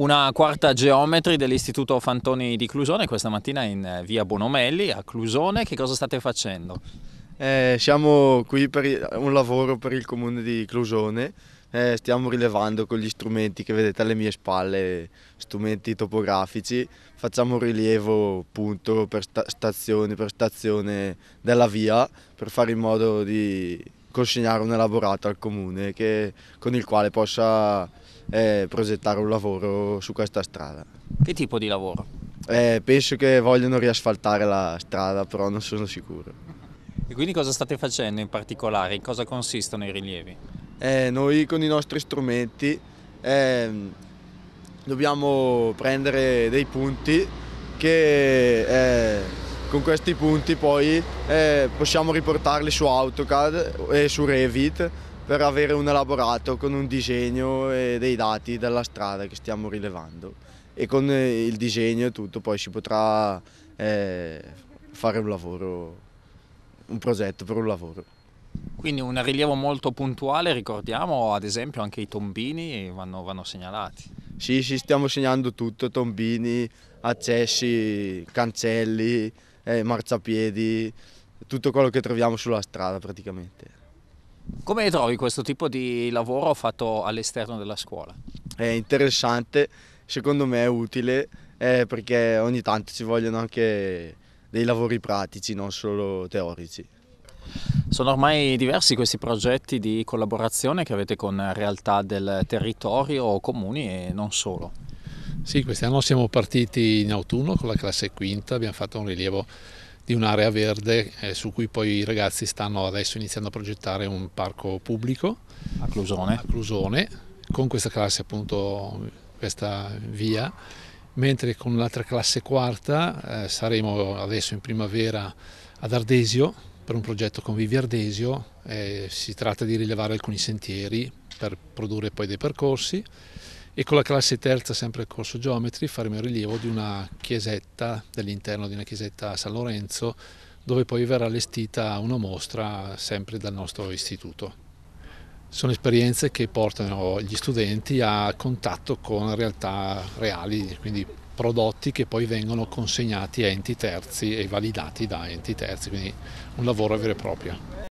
una quarta geometri dell'Istituto Fantoni di Clusone, questa mattina in eh, via Bonomelli a Clusone. Che cosa state facendo? Eh, siamo qui per un lavoro per il comune di Clusone. Eh, stiamo rilevando con gli strumenti che vedete alle mie spalle, strumenti topografici, facciamo un rilievo punto per sta stazione per stazione della via per fare in modo di consegnare una lavorata al comune che, con il quale possa eh, progettare un lavoro su questa strada. Che tipo di lavoro? Eh, penso che vogliono riasfaltare la strada, però non sono sicuro. E quindi cosa state facendo in particolare? In cosa consistono i rilievi? Eh, noi con i nostri strumenti ehm, dobbiamo prendere dei punti che eh, con questi punti poi eh, possiamo riportarli su AutoCAD e su Revit per avere un elaborato con un disegno e eh, dei dati della strada che stiamo rilevando e con eh, il disegno e tutto poi si potrà eh, fare un lavoro, un progetto per un lavoro. Quindi un rilievo molto puntuale, ricordiamo ad esempio anche i tombini vanno, vanno segnalati. Sì, sì, stiamo segnando tutto, tombini, accessi, cancelli, eh, marciapiedi, tutto quello che troviamo sulla strada praticamente. Come trovi questo tipo di lavoro fatto all'esterno della scuola? È interessante, secondo me è utile eh, perché ogni tanto ci vogliono anche dei lavori pratici, non solo teorici. Sono ormai diversi questi progetti di collaborazione che avete con realtà del territorio, comuni e non solo. Sì, quest'anno siamo partiti in autunno con la classe quinta, abbiamo fatto un rilievo di un'area verde eh, su cui poi i ragazzi stanno adesso iniziando a progettare un parco pubblico a Clusone, a Clusone con questa classe appunto questa via, mentre con l'altra classe quarta eh, saremo adesso in primavera ad Ardesio per un progetto con Vivi Ardesio, eh, si tratta di rilevare alcuni sentieri per produrre poi dei percorsi e con la classe terza sempre al corso geometri faremo il rilievo di una chiesetta, dell'interno di una chiesetta a San Lorenzo dove poi verrà allestita una mostra sempre dal nostro istituto. Sono esperienze che portano gli studenti a contatto con realtà reali, quindi prodotti che poi vengono consegnati a enti terzi e validati da enti terzi, quindi un lavoro vero e proprio.